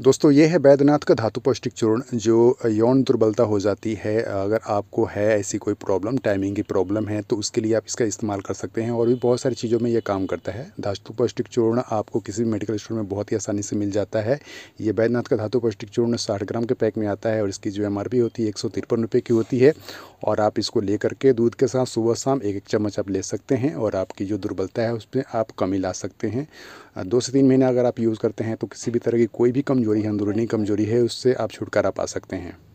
दोस्तों ये है बैद्यनाथ का धातु पौष्टिक चूर्ण जो यौन दुर्बलता हो जाती है अगर आपको है ऐसी कोई प्रॉब्लम टाइमिंग की प्रॉब्लम है तो उसके लिए आप इसका इस्तेमाल कर सकते हैं और भी बहुत सारी चीज़ों में ये काम करता है धातु पौष्टिक चूर्ण आपको किसी भी मेडिकल स्टोर में बहुत ही आसानी से मिल जाता है ये बैद्यनाथ का धातु पौष्टिक चूर्ण साठ ग्राम के पैक में आता है और इसकी जो एम होती है एक की होती है और आप इसको ले करके दूध के साथ सुबह शाम एक एक चम्मच आप ले सकते हैं और आपकी जो दुर्बलता है उसमें आप कमी ला सकते हैं दो से तीन महीना अगर आप यूज़ करते हैं तो किसी भी तरह की कोई भी कमजोरी है अंदरूनी कमजोरी है उससे आप छुटकारा पा सकते हैं